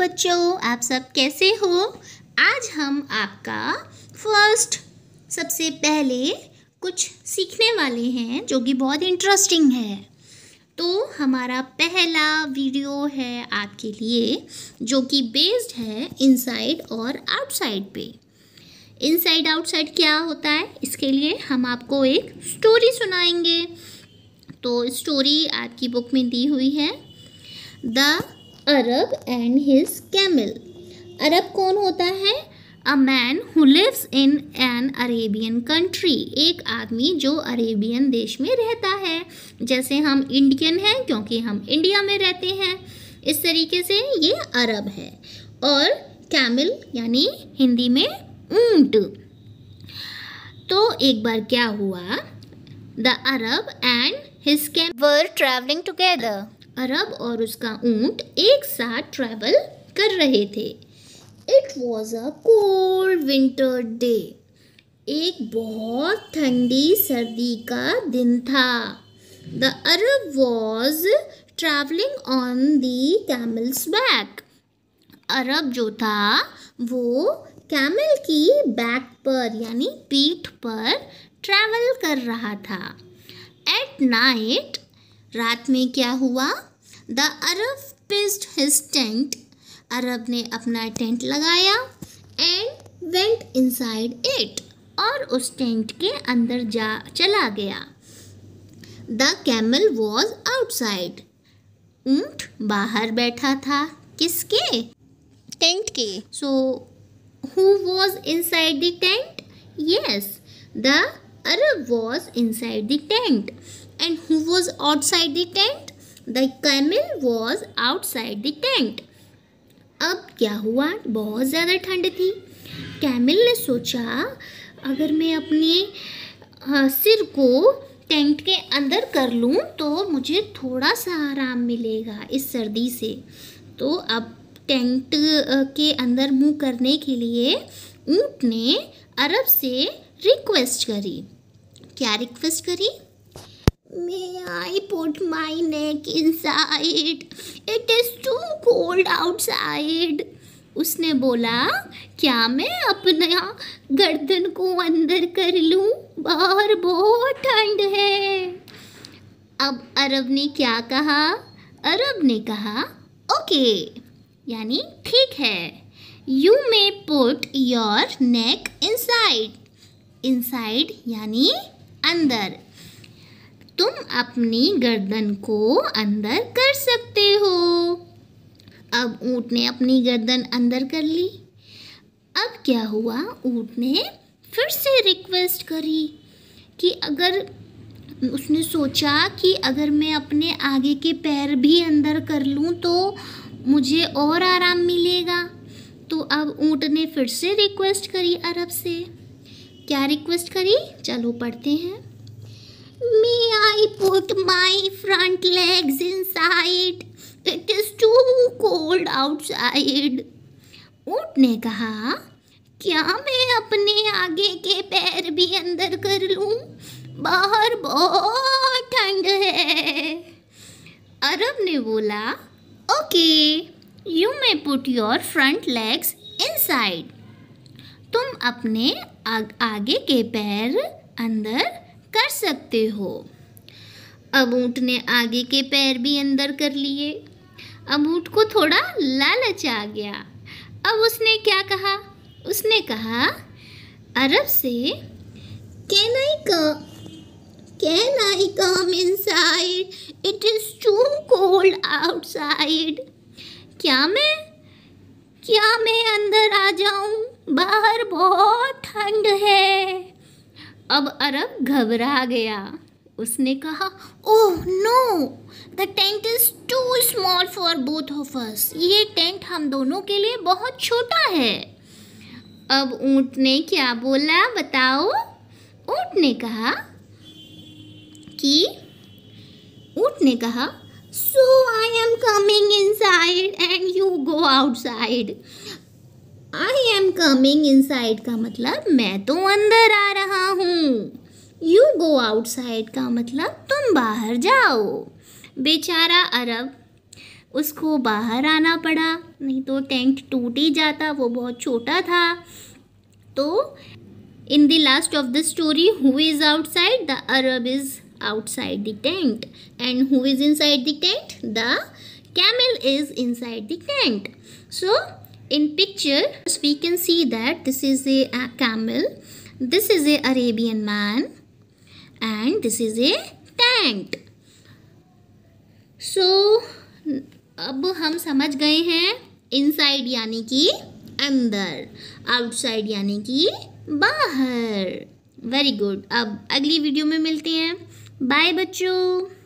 बच्चों आप सब कैसे हो आज हम आपका फर्स्ट सबसे पहले कुछ सीखने वाले हैं जो कि बहुत इंटरेस्टिंग है तो हमारा पहला वीडियो है आपके लिए जो कि बेस्ड है इनसाइड और आउटसाइड पे इनसाइड आउटसाइड क्या होता है इसके लिए हम आपको एक स्टोरी सुनाएंगे तो स्टोरी आपकी बुक में दी हुई है the Arab and his camel अरब कौन होता है a man who lives in an Arabian country एक आदमी जो अरेबियन देश में रहता है जैसे हम इंडियन हैं क्योंकि हम इंडिया में रहते हैं इस तरीके से ये अरब है और कैमल यानी हिंदी में ऊंट तो एक बार क्या हुआ the Arab and his camel were travelling together अरब और उसका ऊंट एक साथ ट्रैवल कर रहे थे it was a cold winter day एक बहुत ठंडी सर्दी का दिन था the Arab was travelling on the camel's back अरब जो था वो कैमल की बैक पर यानी पीठ पर ट्रैवल कर रहा था एट नाइट रात में क्या हुआ the Arab pitched his tent अरब ने अपना टेंट लगाया एंड वेंट साइड इट और उस टेंट के अंदर जा चला गया द कैमल वॉज आउटसाइड ऊंट बाहर बैठा था किसके टेंट के so who was side the tent yes the was inside the tent and who was outside the tent the camel was outside the tent अब क्या हुआ बहुत ज़्यादा ठंड थी कैमिल ने सोचा अगर मैं अपने सिर को टेंट के अंदर कर लूँ तो मुझे थोड़ा सा आराम मिलेगा इस सर्दी से तो अब टेंट के अंदर मुंह करने के लिए ऊँट ने अरब से रिक्वेस्ट करी क्या रिक्वेस्ट करी May I put my neck inside? It is too cold outside. उसने बोला क्या मैं अपना गर्दन को अंदर कर लूं? बाहर बहुत ठंड है अब अरब ने क्या कहा अरब ने कहा ओके यानी ठीक है you may put your neck inside inside यानी अंदर तुम अपनी गर्दन को अंदर कर सकते हो अब ऊँट ने अपनी गर्दन अंदर कर ली अब क्या हुआ ऊँट ने फिर से रिक्वेस्ट करी कि अगर उसने सोचा कि अगर मैं अपने आगे के पैर भी अंदर कर लूँ तो मुझे और आराम मिलेगा तो अब ऊँट ने फिर से रिक्वेस्ट करी अरब से क्या रिक्वेस्ट करी चलो पढ़ते हैं I put my front legs inside. It is too cold outside. ऊट ने कहा क्या मैं अपने आगे के पैर भी अंदर कर लूं? बाहर बहुत ठंड है अरब ने बोला okay you may put your front legs inside तुम अपने आग, आगे के पैर अंदर कर सकते हो अब ऊँट ने आगे के पैर भी अंदर कर लिए अब ऊँट को थोड़ा लालच आ गया अब उसने क्या कहा उसने कहा अरब से can I can I come side it is too cold outside क्या मैं क्या मैं अंदर आ जाऊं बाहर बहुत ठंड है अब अरब घबरा गया उसने कहा oh no the tent is too small for both of us ये टेंट हम दोनों के लिए बहुत छोटा है अब ऊँट ने क्या बोला बताओ ऊँट ने कहा कि ऊँट ने कहा so I am coming side and you go outside I am coming inside का मतलब मैं तो अंदर आ रहा यू गो आउटसाइड का मतलब तुम बाहर जाओ बेचारा अरब उसको बाहर आना पड़ा नहीं तो टेंट टूट ही जाता वो बहुत छोटा था तो in the last of the story who is outside the Arab is outside the tent and who is inside the tent the camel is inside the tent so in picture we can see that this is a camel this is a Arabian man and this is a tent so अब हम समझ गए हैं inside यानी कि अंदर outside यानी कि बाहर वेरी गुड अब अगली वीडियो में मिलते हैं बाय बच्चों